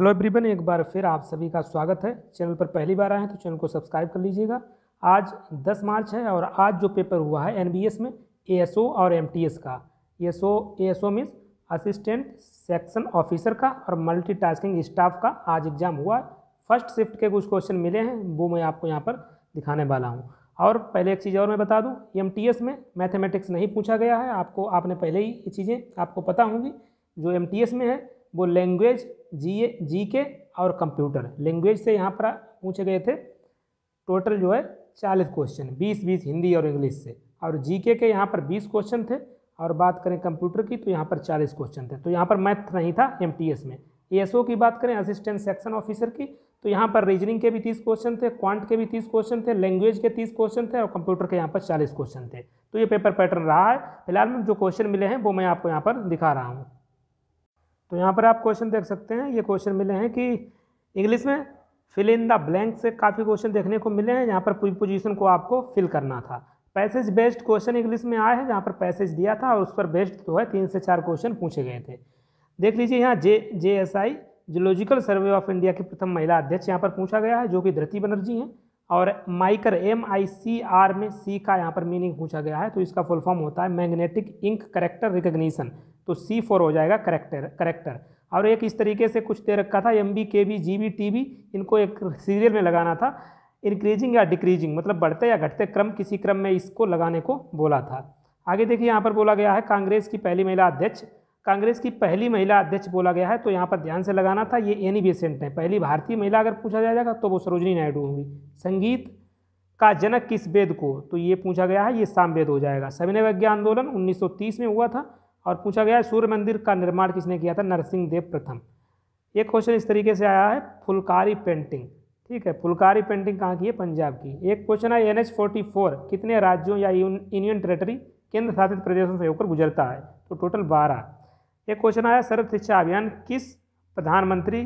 hello everyone एक बार फिर आप सभी का स्वागत है चैनल पर पहली बार आए हैं तो चैनल को सब्सक्राइब कर लीजिएगा आज 10 मार्च है और आज जो पेपर हुआ है एनबीएस में एएसओ और एमटीएस का ASO ASO means assistant section officer का और मल्टीटास्किंग स्टाफ का आज एग्जाम हुआ है फर्स्ट शिफ्ट के कुछ क्वेश्चन मिले हैं वो मैं आपको यहाँ पर दिखाने वाला हूँ और पहले एक चीज़ और मैं बता दूँ एम में मैथेमेटिक्स नहीं पूछा गया है आपको आपने पहले ही ये चीज़ें आपको पता होंगी जो एम में है वो लैंग्वेज जी ए जी के और कंप्यूटर लैंग्वेज से यहाँ पर पूछे गए थे टोटल जो है चालीस क्वेश्चन बीस बीस हिंदी और इंग्लिश से और जीके के यहाँ पर बीस क्वेश्चन थे और बात करें कंप्यूटर की तो यहाँ पर चालीस क्वेश्चन थे तो यहाँ पर मैथ नहीं था एम में एएसओ की बात करें असिस्टेंट सेक्शन ऑफिसर की तो यहाँ पर रीजनिंग के भी तीस क्वेश्चन थे क्वांट के भी तीस क्वेश्चन थे लैंग्वेज के तीस क्वेश्चन थे और कंप्यूटर के यहाँ पर चालीस क्वेश्चन थे तो ये पेपर पैटर्न रहा है फिलहाल में जो क्वेश्चन मिले हैं वो मैं आपको यहाँ पर दिखा रहा हूँ तो यहाँ पर आप क्वेश्चन देख सकते हैं ये क्वेश्चन मिले हैं कि इंग्लिश में फिल इन द ब्लैंक से काफ़ी क्वेश्चन देखने को मिले हैं यहाँ पर पोजीशन को आपको फिल करना था पैसेज बेस्ड क्वेश्चन इंग्लिश में आए हैं जहाँ पर पैसेज दिया था और उस पर बेस्ड जो है तीन से चार क्वेश्चन पूछे गए थे देख लीजिए यहाँ J J S I zoological survey of India की प्रथम महिला अध्यक्ष यहाँ पर पूछा गया है जो कि धरती बनर्जी हैं और माइकर एम आई सी आर में सी का यहाँ पर मीनिंग पूछा गया है तो इसका फुल फॉर्म होता है मैग्नेटिक इंक करेक्टर रिकग्निशन तो सी फोर हो जाएगा करेक्टर करेक्टर और एक इस तरीके से कुछ दे रखा था M B K B G B T B इनको एक सीरियल में लगाना था इंक्रीजिंग या डिक्रीजिंग मतलब बढ़ते या घटते क्रम किसी क्रम में इसको लगाने को बोला था आगे देखिए यहाँ पर बोला गया है कांग्रेस की पहली महिला अध्यक्ष कांग्रेस की पहली महिला अध्यक्ष बोला गया है तो यहाँ पर ध्यान से लगाना था ये एनी बेसेंट है पहली भारतीय महिला अगर पूछा जाएगा तो वो सरोजनी नायडू होंगी संगीत का जनक किस वेद को तो ये पूछा गया है ये सामवेद हो जाएगा सविनय विज्ञा आंदोलन उन्नीस में हुआ था और पूछा गया है सूर्य मंदिर का निर्माण किसने किया था नरसिंह देव प्रथम ये क्वेश्चन इस तरीके से आया है फुलकारी पेंटिंग ठीक है फुलकारी पेंटिंग कहाँ की है पंजाब की एक क्वेश्चन है एन एच कितने राज्यों या यूनियन टेरेटरी केंद्र शासित प्रदेशों से होकर गुजरता है तो टोटल बारह एक क्वेश्चन आया सर्व शिक्षा अभियान किस प्रधानमंत्री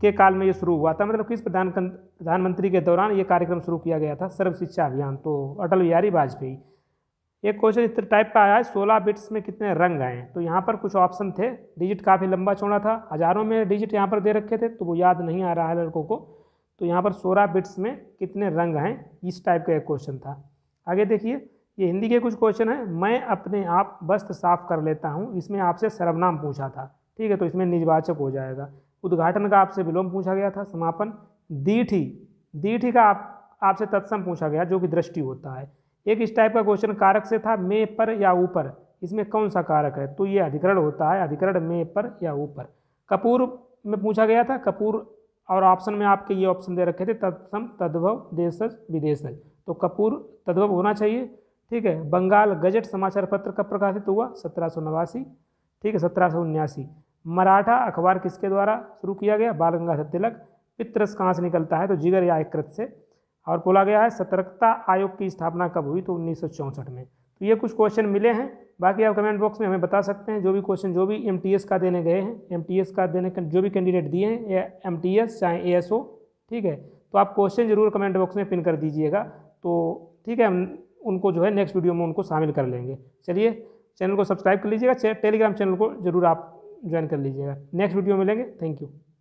के काल में ये शुरू हुआ था मतलब किस प्रधान प्रधानमंत्री के दौरान ये कार्यक्रम शुरू किया गया था सर्व शिक्षा अभियान तो अटल बिहारी वाजपेयी एक क्वेश्चन इस टाइप का आया है सोलह बिट्स में कितने रंग आए तो यहाँ पर कुछ ऑप्शन थे डिजिट काफ़ी लंबा चौड़ा था हज़ारों में डिजिट यहाँ पर दे रखे थे तो वो याद नहीं आ रहा है लड़कों को तो यहाँ पर सोलह बिट्स में कितने रंग आए इस टाइप का एक क्वेश्चन था आगे देखिए ये हिंदी के कुछ क्वेश्चन हैं मैं अपने आप वस्त्र साफ कर लेता हूँ इसमें आपसे सर्वनाम पूछा था ठीक है तो इसमें निजवाचक हो जाएगा उद्घाटन का आपसे विलोम पूछा गया था समापन दीठी दीठी का आप आपसे तत्सम पूछा गया जो कि दृष्टि होता है एक इस टाइप का क्वेश्चन कारक से था मे पर या ऊपर इसमें कौन सा कारक है तो ये अधिकरण होता है अधिकरण मे पर या ऊपर कपूर में पूछा गया था कपूर और ऑप्शन में आपके ये ऑप्शन दे रखे थे तत्सम तद्भव देशज विदेशज तो कपूर तद्भव होना चाहिए ठीक है बंगाल गजट समाचार पत्र कब प्रकाशित हुआ सत्रह ठीक है सत्रह मराठा अखबार किसके द्वारा शुरू किया गया बाल गंगाधर तिलक पितरस कहाँ से निकलता है तो जिगर या कृत से और बोला गया है सतर्कता आयोग की स्थापना कब हुई तो उन्नीस में तो ये कुछ क्वेश्चन मिले हैं बाकी आप कमेंट बॉक्स में हमें बता सकते हैं जो भी क्वेश्चन जो भी एम का देने गए हैं एम का देने जो भी कैंडिडेट दिए हैं टी एम चाहे ए ठीक है तो आप क्वेश्चन जरूर कमेंट बॉक्स में पिन कर दीजिएगा तो ठीक है उनको जो है नेक्स्ट वीडियो में उनको शामिल कर लेंगे चलिए चैनल को सब्सक्राइब कर लीजिएगा टेलीग्राम चैनल को जरूर आप ज्वाइन कर लीजिएगा नेक्स्ट वीडियो में मिलेंगे थैंक यू